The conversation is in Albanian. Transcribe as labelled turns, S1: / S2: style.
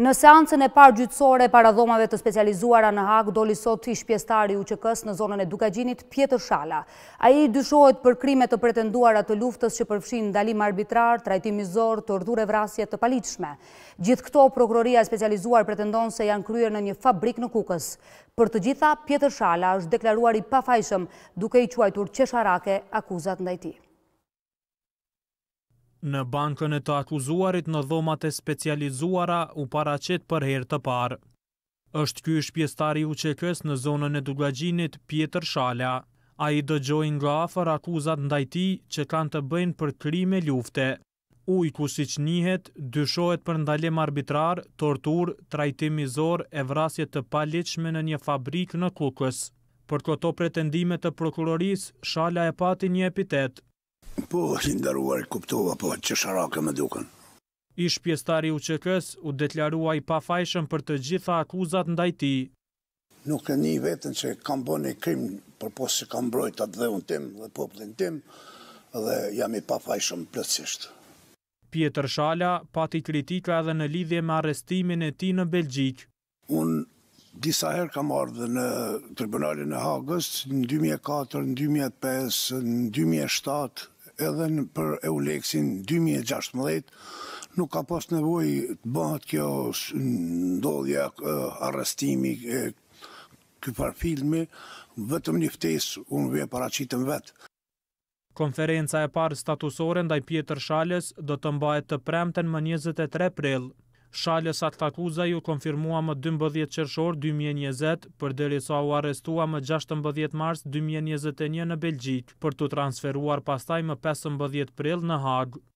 S1: Në seancën e parë gjytsore, para dhomave të specializuara në hak, do lisot të ishtë pjestari u që kësë në zonën e dukagjinit Pjetër Shala. A i dyshojt për krimet të pretenduara të luftës që përfshin ndalim arbitrar, trajtim i zorë, të rdhure vrasjet të paliqshme. Gjithë këto, prokuroria e specializuar pretendon se janë kryer në një fabrik në kukës. Për të gjitha, Pjetër Shala është deklaruar i pafajshëm duke i quajtur qesharake akuzat ndajti.
S2: Në bankën e të akuzuarit në dhomate specializuara u paracet për her të parë. Êshtë ky është pjestari u qekës në zonën e dugajinit Pjetër Shala. A i dëgjojnë nga afer akuzat ndajti që kanë të bëjnë për krime lufte. U i kusic njëhet, dyshohet për ndalim arbitrar, tortur, trajtimizor e vrasjet të paliqme në një fabrik në kukës. Për këto pretendimet të prokuroris, shala e pati një epitet,
S3: Po, si ndaruar, kuptova, po, që ke me duken.
S2: Ish pjestari u qëkës u deklarua i pafajshëm për të gjitha akuzat ndajti. Nuk e një vetën që
S3: kam bënë krim për po se kam brojt atë dhe unë tim dhe poplin tim dhe jam i pafajshëm plëtsisht.
S2: Pjetër Shala pati kritika edhe në lidhje me arrestimin e ti në Belgjik. Unë
S3: disa herë kam ardhe në tribunalin e Hagës në 2004, në 2005, në 2007, edhe në për Euleksin 2016 nuk ka pas nevoj të bëhat kjo ndodhja arrestimi e, par filmi, vetëm një ftesë unë vje paracitëm vetë.
S2: Konferenca e parë statusore ndaj Pjetër Shales do të mbajt të premten më 23 prillë. Shales Aktakuza ju konfirmua më 12 qërshor 2020 për deri sa u arestua më 16 mars 2021 në Belgjik për të transferuar pastaj më 15 pril në Hagë.